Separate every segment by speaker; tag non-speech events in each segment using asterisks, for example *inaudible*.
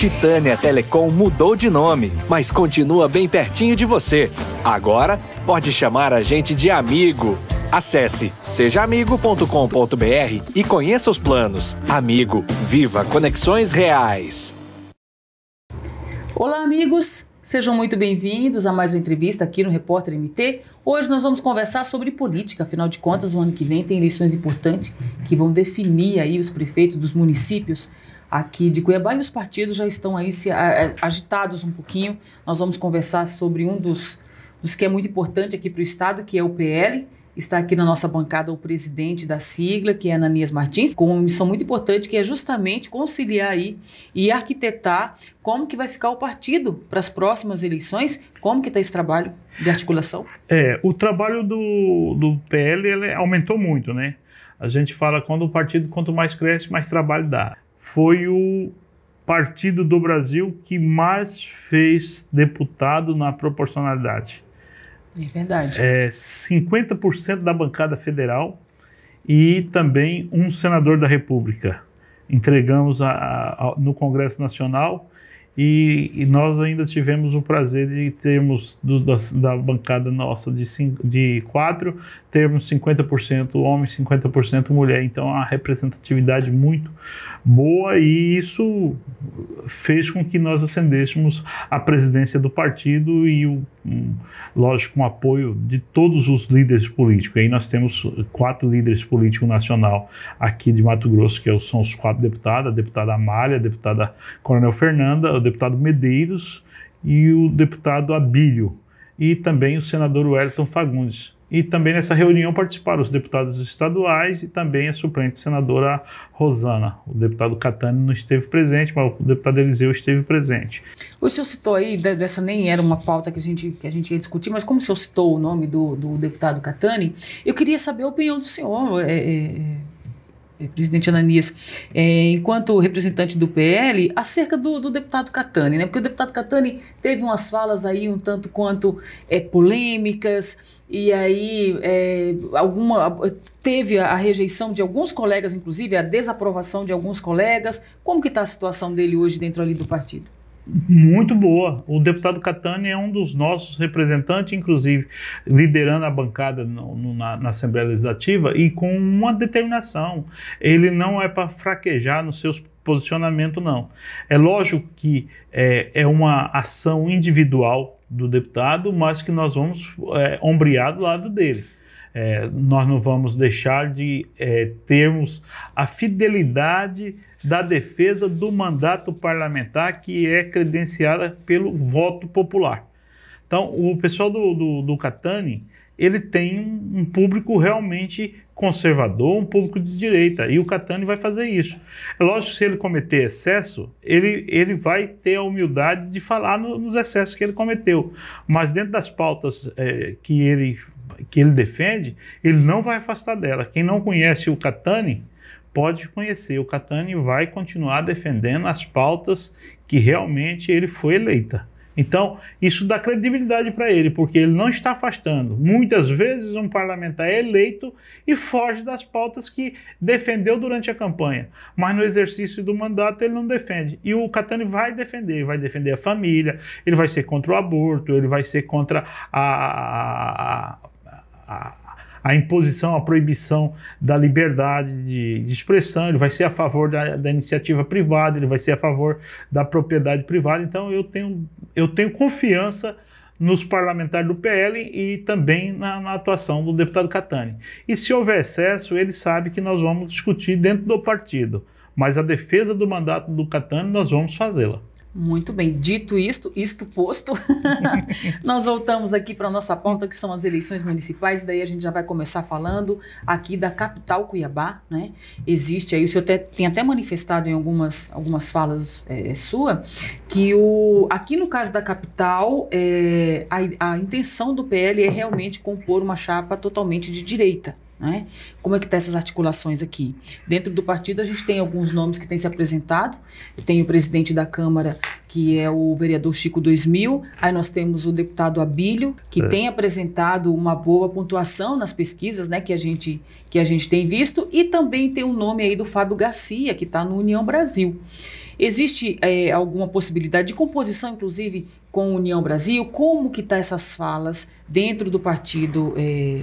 Speaker 1: Titânia Telecom mudou de nome, mas continua bem pertinho de você. Agora pode chamar a gente de amigo. Acesse sejaamigo.com.br e conheça os planos. Amigo, viva conexões reais.
Speaker 2: Olá, amigos! Sejam muito bem-vindos a mais uma entrevista aqui no Repórter MT. Hoje nós vamos conversar sobre política, afinal de contas, o ano que vem tem eleições importantes que vão definir aí os prefeitos dos municípios aqui de Cuiabá e os partidos já estão aí se, é, agitados um pouquinho. Nós vamos conversar sobre um dos, dos que é muito importante aqui para o Estado, que é o PL. Está aqui na nossa bancada o presidente da sigla, que é Ananias Martins, com uma missão muito importante, que é justamente conciliar aí e arquitetar como que vai ficar o partido para as próximas eleições, como que está esse trabalho de articulação?
Speaker 1: É, o trabalho do, do PL aumentou muito, né? A gente fala quando o partido, quanto mais cresce, mais trabalho dá foi o partido do Brasil que mais fez deputado na proporcionalidade. É verdade. É, 50% da bancada federal e também um senador da República. Entregamos a, a, no Congresso Nacional e, e, nós ainda tivemos o prazer de termos do, da, da, bancada nossa de, cinco, de quatro, termos 50% homem, 50% mulher. Então, uma representatividade muito boa e isso fez com que nós ascendêssemos a presidência do partido e o um, lógico, com um apoio de todos os líderes políticos. E aí nós temos quatro líderes políticos nacional aqui de Mato Grosso, que são os quatro deputados, a deputada Amália, a deputada Coronel Fernanda, o deputado Medeiros e o deputado Abílio, e também o senador Wellington Fagundes. E também nessa reunião participaram os deputados estaduais e também a suplente senadora Rosana. O deputado Catani não esteve presente, mas o deputado Eliseu esteve presente.
Speaker 2: O senhor citou aí, dessa nem era uma pauta que a gente, que a gente ia discutir, mas como o senhor citou o nome do, do deputado Catani, eu queria saber a opinião do senhor. É, é, é é, presidente Ananias, é, enquanto representante do PL, acerca do, do, deputado Catani, né? Porque o deputado Catani teve umas falas aí um tanto quanto é, polêmicas, e aí é, alguma teve a, a rejeição de alguns colegas, inclusive a desaprovação de alguns colegas. Como que está a situação dele hoje dentro ali do partido?
Speaker 1: muito boa. O deputado Catani é um dos nossos representantes, inclusive liderando a bancada no, no, na, na, Assembleia Legislativa e com uma determinação. Ele não é para fraquejar nos seus posicionamentos, não. É lógico que é, é uma ação individual do deputado, mas que nós vamos é, ombrear do lado dele é, nós não vamos deixar de é, termos a fidelidade da defesa do mandato parlamentar que é credenciada pelo voto popular. Então, o pessoal do, do, do Catani, ele tem um, público realmente conservador, um público de direita, e o Catani vai fazer isso. É lógico que se ele cometer excesso, ele, ele vai ter a humildade de falar no, nos excessos que ele cometeu, mas dentro das pautas é, que ele que ele defende, ele não vai afastar dela. Quem não conhece o Catani pode conhecer. O Catani vai continuar defendendo as pautas que realmente ele foi eleita. Então, isso dá credibilidade para ele, porque ele não está afastando. Muitas vezes um parlamentar é eleito e foge das pautas que defendeu durante a campanha, mas no exercício do mandato ele não defende. E o Catani vai defender, vai defender a família, ele vai ser contra o aborto, ele vai ser contra a, a, imposição, a proibição da liberdade de, de, expressão, ele vai ser a favor da, da iniciativa privada, ele vai ser a favor da propriedade privada. Então eu tenho, eu tenho confiança nos parlamentares do PL e também na, na, atuação do deputado Catani. E se houver excesso, ele sabe que nós vamos discutir dentro do partido, mas a defesa do mandato do Catani nós vamos fazê-la.
Speaker 2: Muito bem, dito isto, isto posto, *laughs* nós voltamos aqui para a nossa pauta que são as eleições municipais, daí a gente já vai começar falando aqui da capital Cuiabá, né? Existe aí, o senhor até, tem até manifestado em algumas, algumas falas é, sua, que o, aqui no caso da capital, é, a, a intenção do PL é realmente compor uma chapa totalmente de direita, né? Como é que estão tá essas articulações aqui? Dentro do partido, a gente tem alguns nomes que têm se apresentado. Tem o presidente da Câmara, que é o vereador Chico 2000. Aí nós temos o deputado Abílio, que é. tem apresentado uma boa pontuação nas pesquisas né, que, a gente, que a gente tem visto. E também tem o um nome aí do Fábio Garcia, que está no União Brasil. Existe é, alguma possibilidade de composição, inclusive, com União Brasil? Como que tá essas falas dentro do partido, é,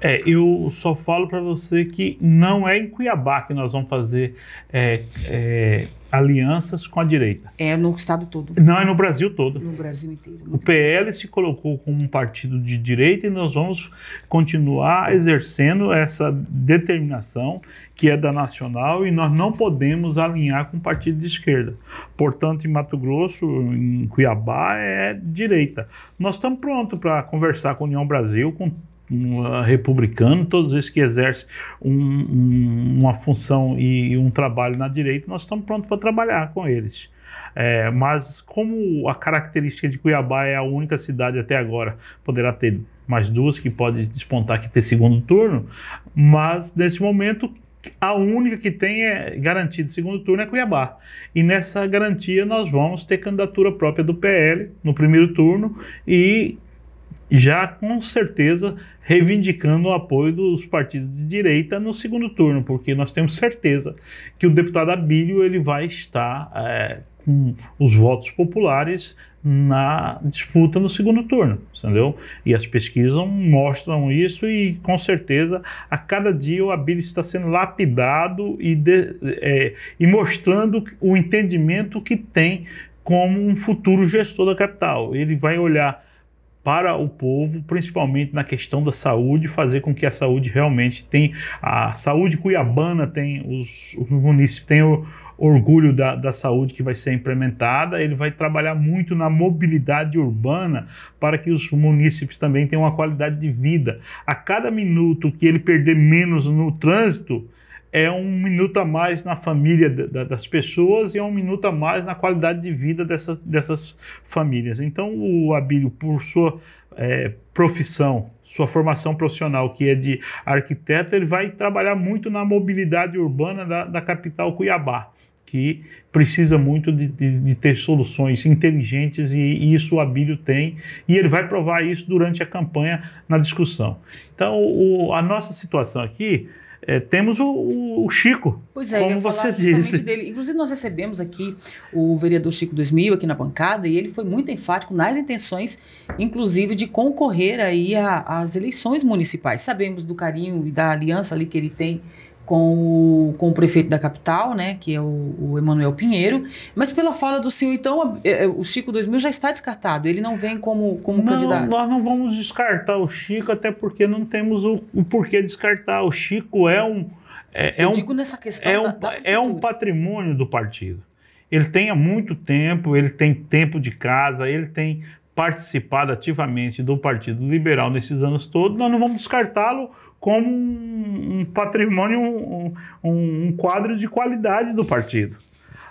Speaker 2: É, eu só falo para você que não
Speaker 1: é em Cuiabá que nós vamos fazer é, é, alianças com a direita.
Speaker 2: É no estado todo. Não, é no Brasil todo. No Brasil inteiro.
Speaker 1: O PL bem. se colocou como um partido de direita e nós vamos continuar exercendo essa determinação que é da nacional e nós não podemos alinhar com o partido de esquerda. Portanto, em Mato Grosso, em Cuiabá, é direita. Nós estamos prontos para conversar com a União Brasil, com uh, republicano, todos esses que exercem um, um, uma função e um trabalho na direita, nós estamos prontos para trabalhar com eles. É, mas como a característica de Cuiabá é a única cidade até agora, poderá ter mais duas que pode despontar que ter segundo turno, mas nesse momento a única que tem é garantido segundo turno é Cuiabá. E nessa garantia nós vamos ter candidatura própria do PL no primeiro turno e já com certeza reivindicando o apoio dos partidos de direita no segundo turno, porque nós temos certeza que o deputado Abílio ele vai estar é, com os votos populares na disputa no segundo turno, entendeu? E as pesquisas mostram isso e com certeza a cada dia o Abílio está sendo lapidado e, de, é, e mostrando o entendimento que tem como um futuro gestor da capital. Ele vai olhar para o povo, principalmente na questão da saúde, fazer com que a saúde realmente tenha. A saúde cuiabana tem os, os municípios, tem o, orgulho da, da saúde que vai ser implementada, ele vai trabalhar muito na mobilidade urbana para que os municípios também tenham uma qualidade de vida. A cada minuto que ele perder menos no trânsito, é um minuto a mais na família das pessoas e é um minuto a mais na qualidade de vida dessas, dessas famílias. Então, o Abílio, por sua é, profissão, sua formação profissional, que é de arquiteto, ele vai trabalhar muito na mobilidade urbana da, da capital Cuiabá que precisa muito de, de, de, ter soluções inteligentes e, e isso o Abílio tem e ele vai provar isso durante a campanha na discussão. Então, o, a nossa situação aqui é, temos o, o, Chico,
Speaker 2: pois é, como você disse. Dele. Inclusive, nós recebemos aqui o vereador Chico 2000 aqui na bancada e ele foi muito enfático nas intenções, inclusive, de concorrer aí às eleições municipais. Sabemos do carinho e da aliança ali que ele tem com o, com o prefeito da capital, né, que é o, o Emanuel Pinheiro, mas pela fala do senhor, então, é, é, o Chico 2000 já está descartado, ele não vem como, como não, candidato. Nós não vamos
Speaker 1: descartar o Chico, até porque não temos o, o porquê descartar. O Chico é um. É, é Eu um, digo nessa questão. É um, da, da é um patrimônio do partido. Ele tem há muito tempo, ele tem tempo de casa, ele tem participado ativamente do Partido Liberal nesses anos todos, nós não vamos descartá-lo como um patrimônio, um, um, quadro de qualidade do partido.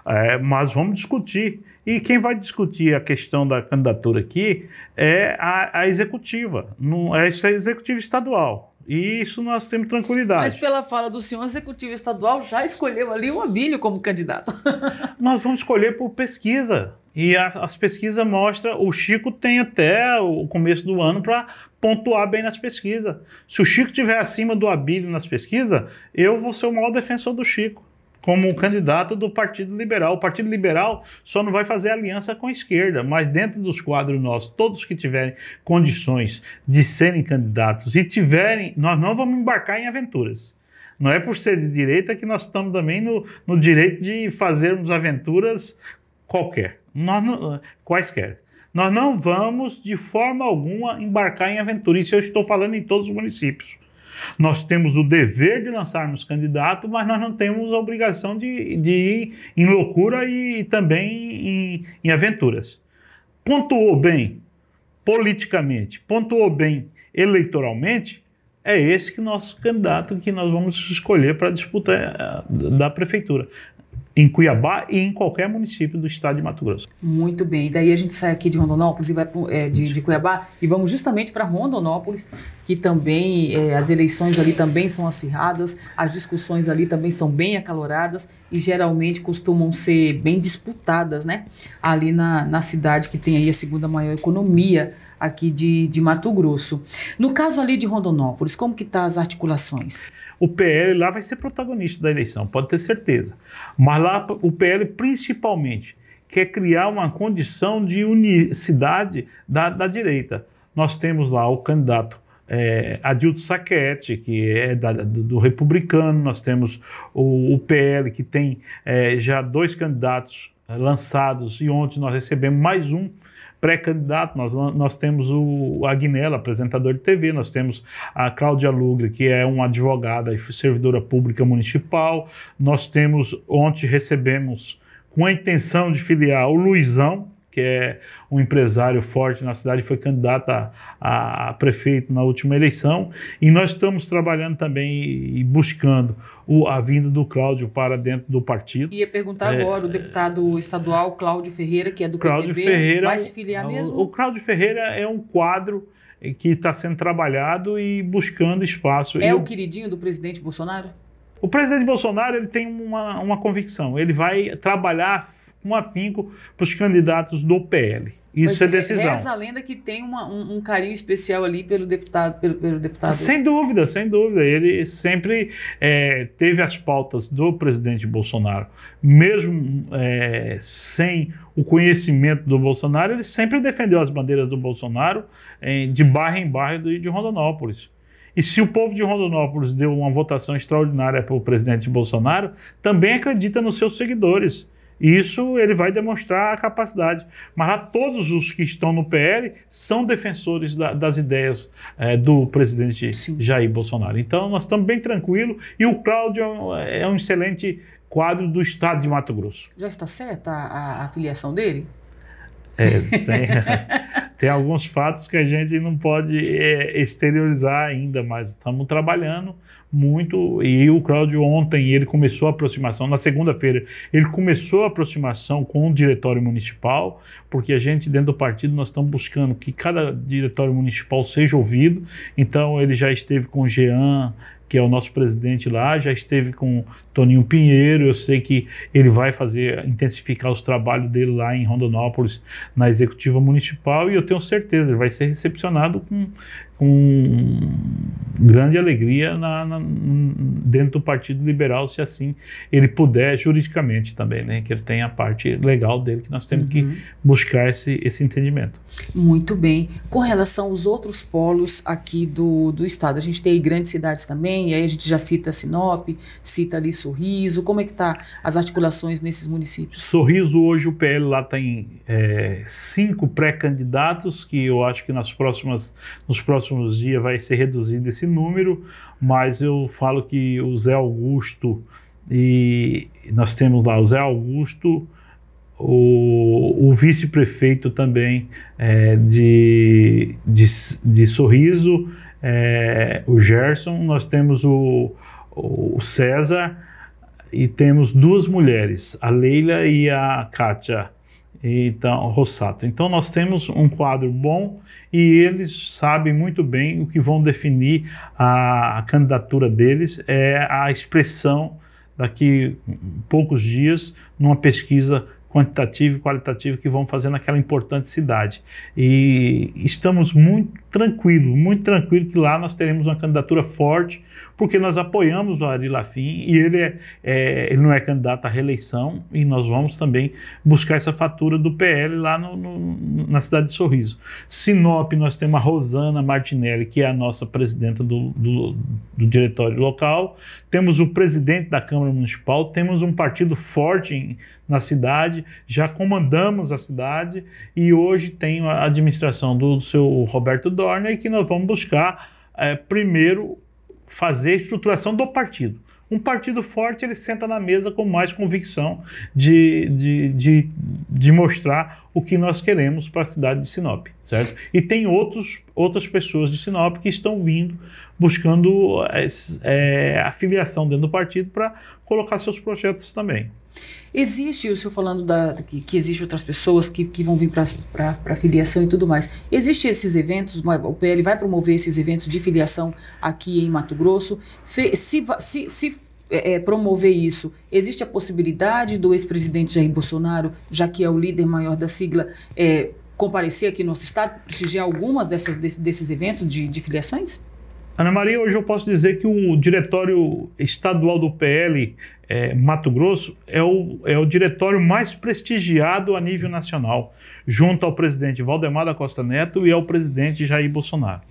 Speaker 1: É, mas vamos discutir. E quem vai discutir a questão da candidatura aqui é a, a executiva, não, essa é a é executiva estadual. E isso nós temos tranquilidade. Mas
Speaker 2: pela fala do senhor, o executivo estadual já escolheu ali o Abílio como candidato.
Speaker 1: *laughs* nós vamos escolher por pesquisa. E a, as pesquisas mostram, o Chico tem até o começo do ano para pontuar bem nas pesquisas. Se o Chico estiver acima do Abílio nas pesquisas, eu vou ser o maior defensor do Chico como candidato do Partido Liberal. O Partido Liberal só não vai fazer aliança com a esquerda, mas dentro dos quadros nossos, todos que tiverem condições de serem candidatos e tiverem, nós não vamos embarcar em aventuras. Não é por ser de direita que nós estamos também no, no direito de fazermos aventuras qualquer. Nós não, eh, quaisquer. Nós não vamos, de forma alguma, embarcar em aventura. Isso eu estou falando em todos os municípios. Nós temos o dever de lançarmos candidato, mas nós não temos a obrigação de, de ir em loucura e também em, em aventuras. Pontuou bem politicamente, pontuou bem eleitoralmente, é esse que nosso candidato que nós vamos escolher para disputar eh, da prefeitura em Cuiabá e em qualquer município do estado de Mato Grosso.
Speaker 2: Muito bem. E daí a gente sai aqui de Rondonópolis e vai pro, é, de, de Cuiabá e vamos justamente para Rondonópolis que também é, as eleições ali também são acirradas, as discussões ali também são bem acaloradas e geralmente costumam ser bem disputadas, né? Ali na, na cidade que tem aí a segunda maior economia aqui de, de Mato Grosso. No caso ali de Rondonópolis, como que tá as articulações? O PL lá vai ser
Speaker 1: protagonista da eleição, pode ter certeza. Mas lá o PL principalmente quer criar uma condição de unicidade da, da direita. Nós temos lá o candidato é, Adilto Saquete, que é da, do Republicano, nós temos o, o PL, que tem é, já dois candidatos é, lançados, e ontem nós recebemos mais um pré-candidato, nós, nós temos o Agnello, apresentador de TV, nós temos a Cláudia Lugre, que é uma advogada e servidora pública municipal, nós temos, ontem recebemos com a intenção de filiar o Luizão, que é um empresário forte na cidade, foi candidato a, a, prefeito na última eleição. E nós estamos trabalhando também e, buscando o, a vinda do Cláudio para dentro do partido. Ia
Speaker 2: perguntar é, agora o deputado estadual Cláudio Ferreira, que é do Cláudio PTB, Ferreira, vai é se filiar mesmo? O
Speaker 1: Cláudio Ferreira é um quadro que está sendo trabalhado e buscando espaço. É o
Speaker 2: queridinho do presidente Bolsonaro?
Speaker 1: O presidente Bolsonaro ele tem uma, uma convicção, ele vai trabalhar com afinco para os candidatos do PL. Isso Mas é, é decisão. Reza
Speaker 2: a lenda que tem uma, um, um, carinho especial ali pelo deputado, pelo, pelo deputado. Sem
Speaker 1: dúvida, sem dúvida. Ele sempre é, teve as pautas do presidente Bolsonaro, mesmo é, sem o conhecimento do Bolsonaro, ele sempre defendeu as bandeiras do Bolsonaro é, de barra em barra do, de Rondonópolis. E se o povo de Rondonópolis deu uma votação extraordinária para o presidente Bolsonaro, também acredita nos seus seguidores. Isso ele vai demonstrar a capacidade. Mas lá todos os que estão no PL são defensores da, das ideias é, do presidente Sim. Jair Bolsonaro. Então nós estamos bem tranquilos e o Cláudio é, é um excelente quadro do estado de Mato Grosso.
Speaker 2: Já está certa a, a, a filiação dele?
Speaker 1: É, tem, *laughs* tem, alguns fatos que a gente não pode é, exteriorizar ainda, mas estamos trabalhando muito. E o Cláudio ontem, ele começou a aproximação, na segunda-feira, ele começou a aproximação com o diretório municipal, porque a gente, dentro do partido, nós estamos buscando que cada diretório municipal seja ouvido. Então, ele já esteve com o Jean, que é o nosso presidente lá, já esteve com Toninho Pinheiro, eu sei que ele vai fazer, intensificar os trabalhos dele lá em Rondonópolis, na executiva municipal, e eu tenho certeza, ele vai ser recepcionado com, com grande alegria na, na, dentro do Partido Liberal, se assim ele puder juridicamente também, né? Que ele tem a parte legal dele, que nós temos uhum. que buscar esse, esse entendimento.
Speaker 2: Muito bem. Com relação aos outros polos aqui do, do estado, a gente tem grandes cidades também, e aí a gente já cita Sinop, cita ali Sorriso, como é que tá as articulações nesses municípios?
Speaker 1: Sorriso, hoje o PL lá tem é, cinco pré-candidatos, que eu acho que nas próximas, nos próximos dias vai ser reduzido esse esse número, mas eu falo que o Zé Augusto e nós temos lá o Zé Augusto, o, o vice-prefeito também é, de, de, de Sorriso, é, o Gerson, nós temos o, o César e temos duas mulheres, a Leila e a Kátia. Então, Rossato. Então nós temos um quadro bom e eles sabem muito bem o que vão definir a candidatura deles é a expressão daqui poucos dias numa pesquisa quantitativa e qualitativa que vão fazer naquela importante cidade. E estamos muito tranquilo, muito tranquilo que lá nós teremos uma candidatura forte, porque nós apoiamos o Ari Lafim e ele, é, é, ele não é candidato à reeleição e nós vamos também buscar essa fatura do PL lá no, no, na cidade de Sorriso. Sinop, nós temos a Rosana Martinelli, que é a nossa presidenta do, do, do diretório local, temos o presidente da Câmara Municipal, temos um partido forte em, na cidade, já comandamos a cidade e hoje tem a administração do, do seu Roberto Dorner que nós vamos buscar é, primeiro fazer a estruturação do partido. Um partido forte, ele senta na mesa com mais convicção de, de, de, de mostrar o que nós queremos para a cidade de Sinop, certo? E tem outros, outras pessoas de Sinop que estão vindo buscando é, afiliação dentro do partido para
Speaker 2: colocar seus projetos também. Existe, o senhor falando da, que, que existe outras pessoas que, que vão vir para a filiação e tudo mais. Existem esses eventos, o PL vai promover esses eventos de filiação aqui em Mato Grosso. Se, se, se, é, se é, promover isso, existe a possibilidade do ex-presidente Jair Bolsonaro, já que é o líder maior da sigla, é, comparecer aqui no nosso estado, prestigiar algumas dessas, desses eventos de, de filiações?
Speaker 1: Ana Maria, hoje eu posso dizer que o Diretório Estadual do PL é, Mato Grosso é o, é o diretório mais prestigiado a nível nacional, junto ao presidente Valdemar da Costa Neto e ao presidente Jair Bolsonaro.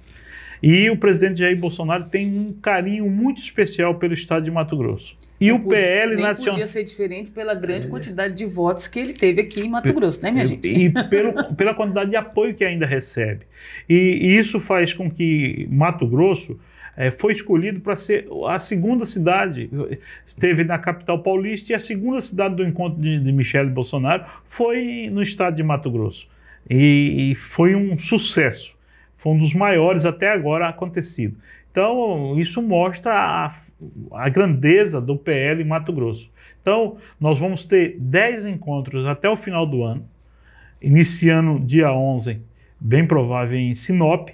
Speaker 1: E o presidente Jair Bolsonaro tem um carinho muito especial pelo estado de Mato Grosso. E não é, o podia, PL nacional. podia ser
Speaker 2: diferente pela grande é. quantidade de votos que ele teve aqui em Mato Grosso, né, minha e, gente?
Speaker 1: E pelo, pela quantidade de apoio que ainda recebe. E, e isso faz com que Mato Grosso. É, foi escolhido para ser a segunda cidade, esteve na capital paulista, e a segunda cidade do encontro de, de Michele Bolsonaro foi no estado de Mato Grosso. e, e foi um sucesso. Foi um dos maiores até agora acontecido. Então, isso mostra a, a, grandeza do PL Mato Grosso. Então, nós vamos ter 10 encontros até o final do ano, iniciando dia 11, bem provável em Sinop.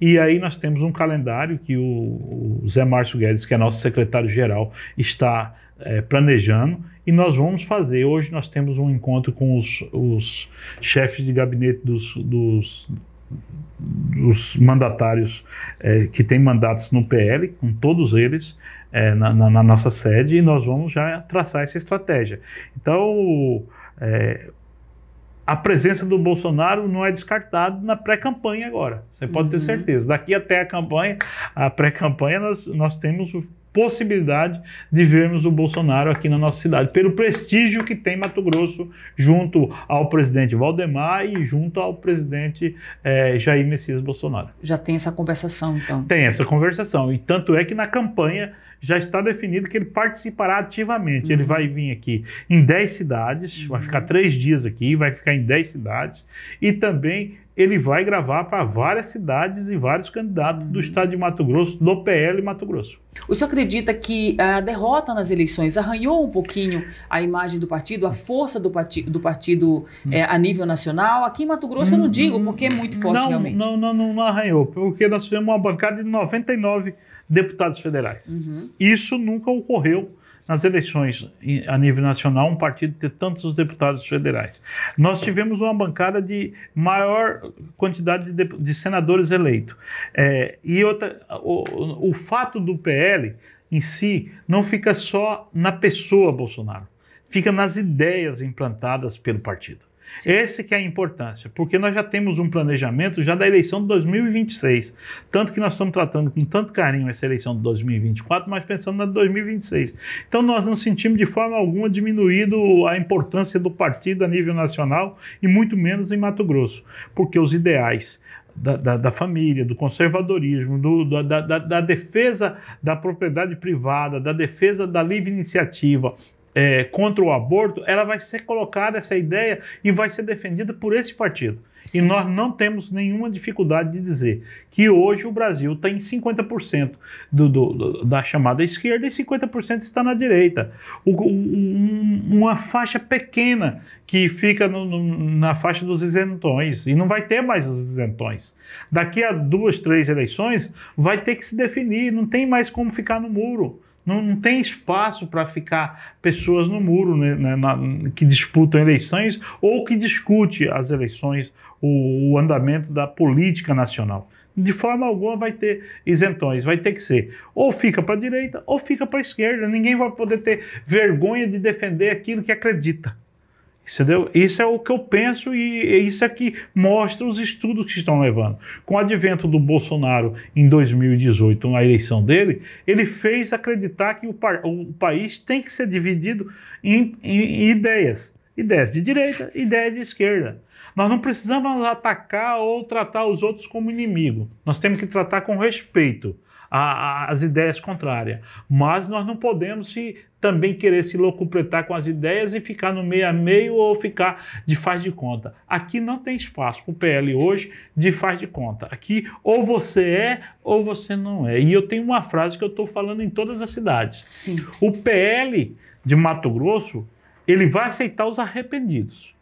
Speaker 1: E aí nós temos um calendário que o, o Zé Márcio Guedes, que é nosso secretário-geral, está é, planejando. E nós vamos fazer. Hoje nós temos um encontro com os, os chefes de gabinete dos, dos os mandatários é, que têm mandatos no PL, com todos eles, é, na, na, na, nossa sede, e nós vamos já traçar essa estratégia. Então, é, a presença do Bolsonaro não é descartada na pré-campanha agora. Você pode uhum. ter certeza. Daqui até a campanha, a pré-campanha, nós, nós temos possibilidade de vermos o Bolsonaro aqui na nossa cidade, pelo prestígio que tem Mato Grosso junto ao presidente Valdemar e junto ao presidente é, Jair Messias Bolsonaro. Já tem essa conversação, então? Tem essa conversação. E tanto é que na campanha já está definido que ele participará ativamente. Uhum. Ele vai vir aqui em 10 cidades, uhum. vai ficar três dias aqui, vai ficar em 10 cidades e também ele vai gravar para várias cidades e vários candidatos
Speaker 2: do hum. estado de Mato Grosso, do PL Mato Grosso. O senhor acredita que a derrota nas eleições arranhou um pouquinho a imagem do partido, a força do, parti do partido é, a nível nacional? Aqui em Mato Grosso eu não hum, digo, porque é muito forte não, realmente.
Speaker 1: Não, não, não, não arranhou, porque nós tivemos uma bancada de 99 deputados federais. Uhum. Isso nunca ocorreu nas eleições a nível nacional um partido ter tantos deputados federais. Nós tivemos uma bancada de maior quantidade de, de senadores eleitos. É, e outra, o, o fato do PL em si não fica só na pessoa Bolsonaro, fica nas ideias implantadas pelo partido. Essa que é a importância, porque nós já temos um planejamento já da eleição de 2026. Tanto que nós estamos tratando com tanto carinho essa eleição de 2024, mas pensando na de 2026. Então nós não sentimos de forma alguma diminuído a importância do partido a nível nacional e muito menos em Mato Grosso, porque os ideais da, da, da, família, do conservadorismo, do, da, da, defesa da propriedade privada, da defesa da livre iniciativa, é, contra o aborto, ela vai ser colocada essa ideia e vai ser defendida por esse partido. Sim. E nós não temos nenhuma dificuldade de dizer que hoje o Brasil tem 50% do, do, do, da chamada esquerda e 50% está na direita. O, um, uma faixa pequena que fica no, no, na faixa dos isentões. E não vai ter mais os isentões. Daqui a duas, três eleições, vai ter que se definir. Não tem mais como ficar no muro. Não, não tem espaço para ficar pessoas no muro né, na, né, na, que disputam eleições ou que discute as eleições, o, o andamento da política nacional. De forma alguma vai ter isentões, vai ter que ser. Ou fica para a direita ou fica para a esquerda. Ninguém vai poder ter vergonha de defender aquilo que acredita. Entendeu? Isso é o que eu penso e é isso é que mostra os estudos que estão levando. Com o advento do Bolsonaro em 2018, na eleição dele, ele fez acreditar que o, pa o país tem que ser dividido em, em, em ideias. Ideias de direita, ideias de esquerda. Nós não precisamos atacar ou tratar os outros como inimigo. Nós temos que tratar com respeito a, a, as ideias contrárias. Mas nós não podemos se, também querer se locupletar com as ideias e ficar no meio a meio ou ficar de faz de conta. Aqui não tem espaço para o PL hoje de faz de conta. Aqui ou você é ou você não é. E eu tenho uma frase que eu estou falando em todas as cidades. Sim. O PL de Mato Grosso ele vai aceitar os arrependidos,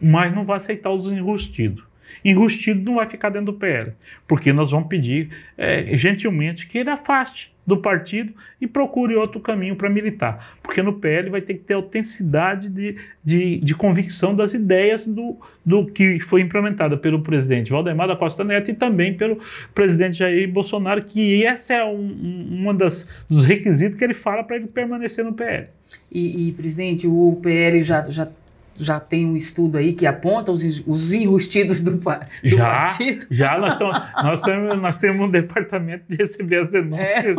Speaker 1: mas não vai aceitar os enrustidos enrustido não vai ficar dentro do PL, porque nós vamos pedir é, gentilmente que ele afaste do partido e procure outro caminho para militar, porque no PL vai ter que ter autenticidade de, de, de, convicção das ideias do, do que foi implementada pelo presidente Valdemar da Costa Neto e também pelo presidente Jair Bolsonaro, que essa é um, um uma das dos requisitos que ele fala para ele
Speaker 2: permanecer no PL. E, e, presidente, o PL já, já já tem um estudo aí que aponta os, os enrustidos do, do já, partido? Já, nós, tam, nós, temos,
Speaker 1: nós temos um departamento de receber as denúncias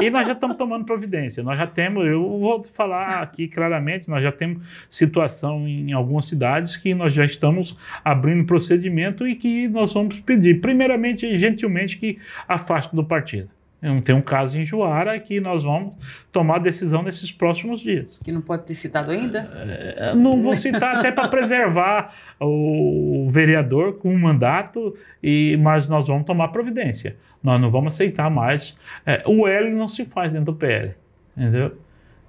Speaker 1: é. e nós já estamos tomando providência. Nós já temos, eu vou falar aqui claramente, nós já temos situação em algumas cidades que nós já estamos abrindo procedimento e que nós vamos pedir, primeiramente, gentilmente, que afaste do partido. É tem um caso em Juara que nós vamos tomar decisão nesses próximos dias. Que não pode ter citado ainda? É, não vou citar até para preservar o vereador com um mandato, e, mas nós vamos tomar providência. Nós não vamos aceitar mais. É, o L não se faz dentro do PL, entendeu?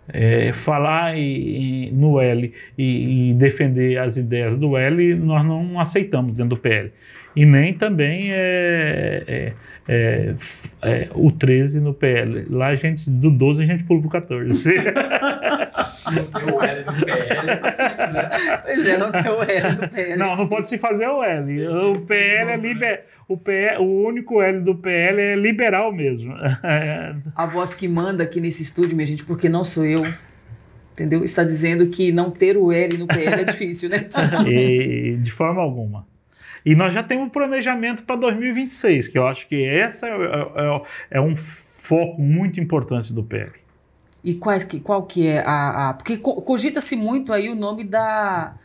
Speaker 1: É, falar e, e, no L e, e, defender as ideias do L, nós não aceitamos dentro do PL. E nem também é, é é, é, o 13 no PL. Lá a gente, do 12 a gente pula pro 14. não tem o
Speaker 2: L do PL. É né? Pois é, não tem o L no PL. É não, não
Speaker 1: pode se fazer o L. O PL é liber... O, PL, o único L do
Speaker 2: PL é liberal mesmo. a voz que manda aqui nesse estúdio, minha gente, porque não sou eu entendeu? Está dizendo que não ter o L no PL é difícil, né? *laughs*
Speaker 1: e, de forma alguma. E nós já temos um planejamento para 2026, que eu acho que essa é, é, é, é um foco muito importante do PL.
Speaker 2: E quais que, qual que é a. a porque cogita-se muito aí o nome da.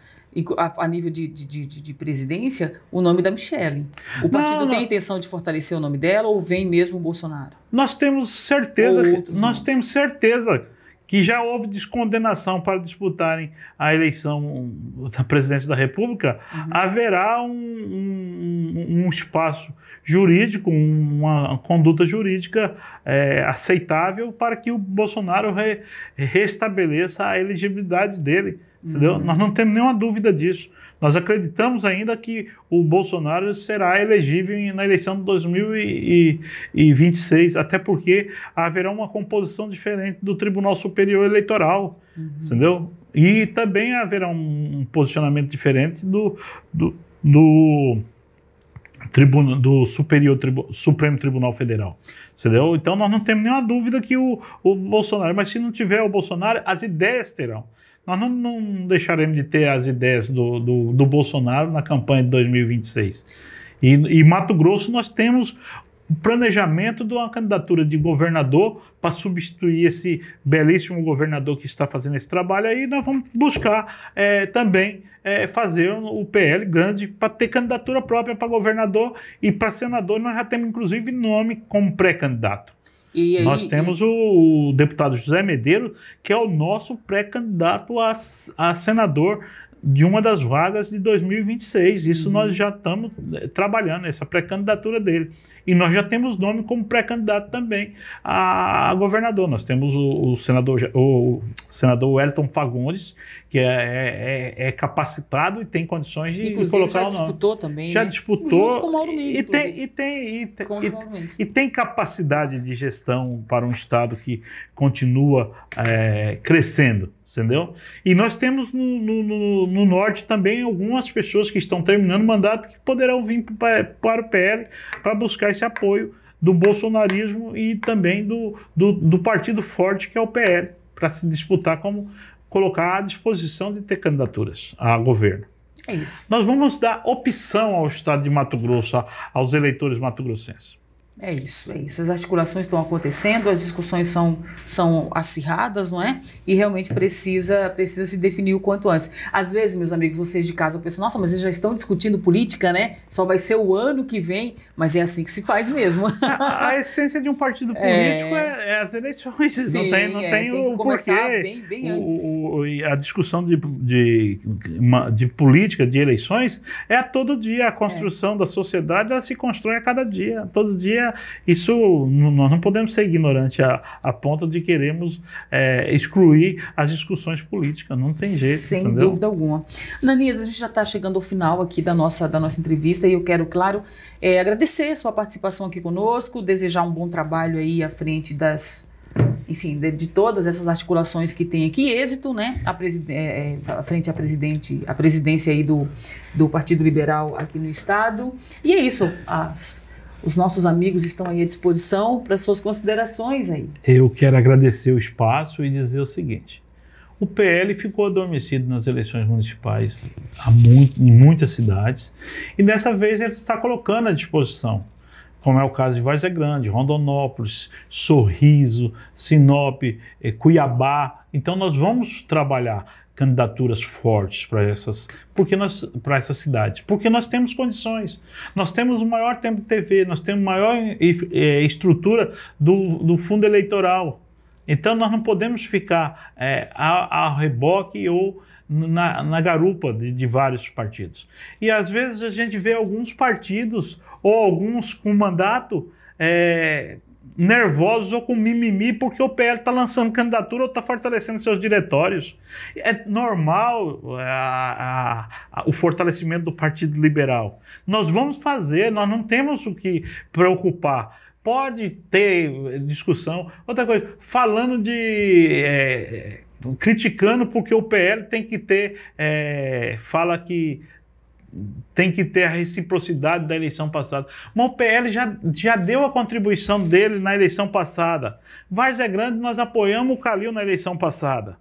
Speaker 2: A, nível de, de, de, de, presidência, o nome da Michelle. O partido não, tem a intenção de fortalecer o nome dela ou vem mesmo o Bolsonaro?
Speaker 1: Nós temos certeza. Que, nós nomes. temos certeza que já houve descondenação para disputarem a eleição da presidência da República, uhum. haverá um, um, um, espaço jurídico, uma conduta jurídica é, aceitável para que o Bolsonaro re, restabeleça a elegibilidade dele. Uhum. Nós não temos nenhuma dúvida disso. Nós acreditamos ainda que o Bolsonaro será elegível na eleição de 2026, até porque haverá uma composição diferente do Tribunal Superior Eleitoral, uhum. entendeu? E também haverá um posicionamento diferente do, do, do Tribuna, do Superior Tribu, Supremo Tribunal Federal. Entendeu? Então nós não temos nenhuma dúvida que o, o Bolsonaro, mas se não tiver o Bolsonaro, as ideias terão. Nós não, não deixaremos de ter as ideias do, do, do Bolsonaro na campanha de 2026. E, e Mato Grosso nós temos o planejamento de uma candidatura de governador para substituir esse belíssimo governador que está fazendo esse trabalho aí, nós vamos buscar é, também é, fazer o PL grande para ter candidatura própria para governador e para senador. Nós já temos, inclusive, nome como pré-candidato. Aí, Nós temos e... o, o deputado José Medeiro, que é o nosso pré-candidato a, a senador de uma das vagas de 2026. Isso uhum. nós já estamos eh, trabalhando, essa pré-candidatura dele. E nós já temos nome como pré-candidato também a, governador. Nós temos o, o senador o senador Wellington Fagundes, que é, é, é, é, capacitado e tem condições de inclusive, colocar o nome. Já disputou também. Já né? disputou. Junto com o Mauro Mendes, e tem, e tem, e tem, e, e, tem capacidade de gestão para um Estado que continua é, crescendo entendeu? E nós temos no, no, no, norte também algumas pessoas que estão terminando o mandato que poderão vir para, o PL para buscar esse apoio do bolsonarismo e também do, do, do partido forte que é o PL, para se disputar como colocar à disposição de ter candidaturas a governo. É isso. Nós vamos dar opção ao estado de Mato Grosso, aos eleitores mato-grossenses.
Speaker 2: É isso, é isso. As articulações estão acontecendo, as discussões são, são acirradas, não é? E realmente precisa, precisa se definir o quanto antes. Às vezes, meus amigos, vocês de casa pensam, nossa, mas eles já estão discutindo política, né? Só vai ser o ano que vem, mas é assim que se faz mesmo. *laughs* A, a essência de um partido é. político é,
Speaker 1: é, é as eleições, Sim, não tem, não é, tem, tem o porquê. Bem, bem antes. O, o, a discussão de, de, de política, de eleições, é a todo dia. A construção é. da sociedade, ela se constrói a cada dia, todos os dias isso. Nós não podemos ser ignorantes a, a ponto de queremos é, excluir as discussões políticas. Não tem jeito. Sem entendeu? dúvida
Speaker 2: alguma. Nanias, a gente já está chegando ao final aqui da nossa, da nossa entrevista e eu quero, claro, é, agradecer sua participação aqui conosco, desejar um bom trabalho aí à frente das enfim, de, de, todas essas articulações que tem aqui, êxito, né, a é, é frente à presidente, a presidência aí do, do Partido Liberal aqui no Estado. E é isso, as os nossos amigos estão aí à disposição para suas considerações aí.
Speaker 1: Eu quero agradecer o espaço e dizer o seguinte: o PL ficou adormecido nas eleições municipais em muitas cidades e dessa vez ele está colocando à disposição, como é o caso de Várzea Grande, Rondonópolis, Sorriso, Sinop, eh, Cuiabá. Então nós vamos trabalhar candidaturas fortes para essas, porque nós para essa cidade, porque nós temos condições, nós temos o maior tempo de TV, nós temos maior é, estrutura do, do fundo eleitoral. Então nós não podemos ficar é, a, a reboque ou na, na, garupa de, de, vários partidos. E às vezes a gente vê alguns partidos ou alguns com mandato é, nervosos ou com mimimi porque o PL está lançando candidatura ou está fortalecendo seus diretórios. É normal é, a, a, a, o fortalecimento do Partido Liberal. Nós vamos fazer, nós não temos o que preocupar pode ter discussão. Outra coisa, falando de. É, criticando porque o PL tem que ter. É, fala que tem que ter a reciprocidade da eleição passada. Mas o PL já, já deu a contribuição dele na eleição passada. Varzé Grande, nós apoiamos o Calil na eleição passada.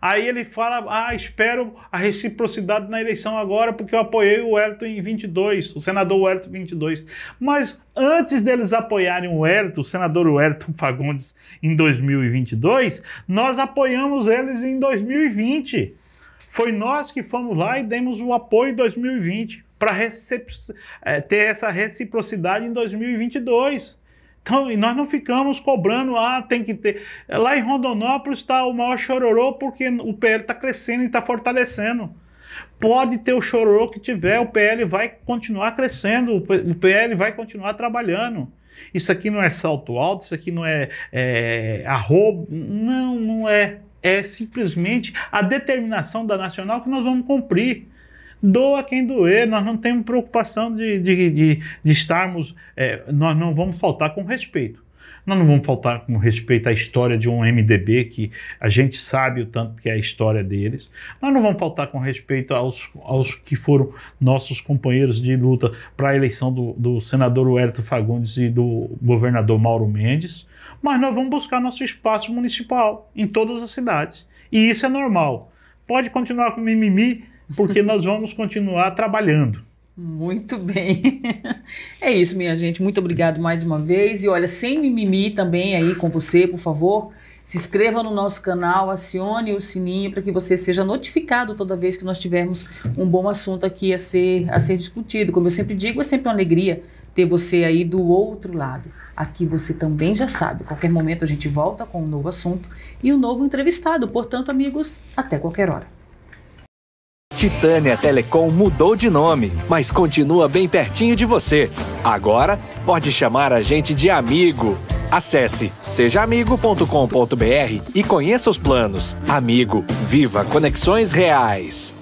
Speaker 1: Aí ele fala: ah, espero a reciprocidade na eleição agora, porque eu apoiei o Elton em 22, o senador em 22. Mas antes deles apoiarem o Elton, o senador Elton *laughs* Fagundes, em 2022, nós apoiamos eles em 2020. Foi nós que fomos lá e demos o apoio em 2020 para é, ter essa reciprocidade em 2022. Então, e nós não ficamos cobrando, ah, tem que ter. Lá em Rondonópolis está o maior chororô porque o PL está crescendo e está fortalecendo. Pode ter o chororô que tiver, o PL vai continuar crescendo, o PL vai continuar trabalhando. Isso aqui não é salto alto, isso aqui não é, é arrobo. Não, não é é simplesmente a determinação da nacional que nós vamos cumprir. Doa quem doer, nós não temos preocupação de, de, de, de estarmos, é, nós não vamos faltar com respeito. Nós não vamos faltar com respeito à história de um MDB, que a gente sabe o tanto que é a história deles. Nós não vamos faltar com respeito aos, aos que foram nossos companheiros de luta para a eleição do, do senador Huerto Fagundes e do governador Mauro Mendes. Mas nós vamos buscar nosso espaço municipal em todas as cidades. E isso é normal. Pode continuar com mimimi, porque nós vamos continuar trabalhando.
Speaker 2: Muito *laughs* bem. É isso, minha gente. Muito obrigado mais uma vez. E olha, sem mimimi também aí com você, por favor. Se inscreva no nosso canal, acione o sininho para que você seja notificado toda vez que nós tivermos um bom assunto aqui a ser, a ser discutido. Como eu sempre digo, é sempre uma alegria ter você aí do outro lado. Aqui você também já sabe, qualquer momento a gente volta com um novo assunto e um novo entrevistado. Portanto, amigos, até qualquer hora.
Speaker 1: Titânia Telecom mudou de nome, mas continua bem pertinho de você. Agora, pode chamar a gente de amigo. Acesse sejaamigo.com.br e conheça os planos. Amigo, viva conexões reais.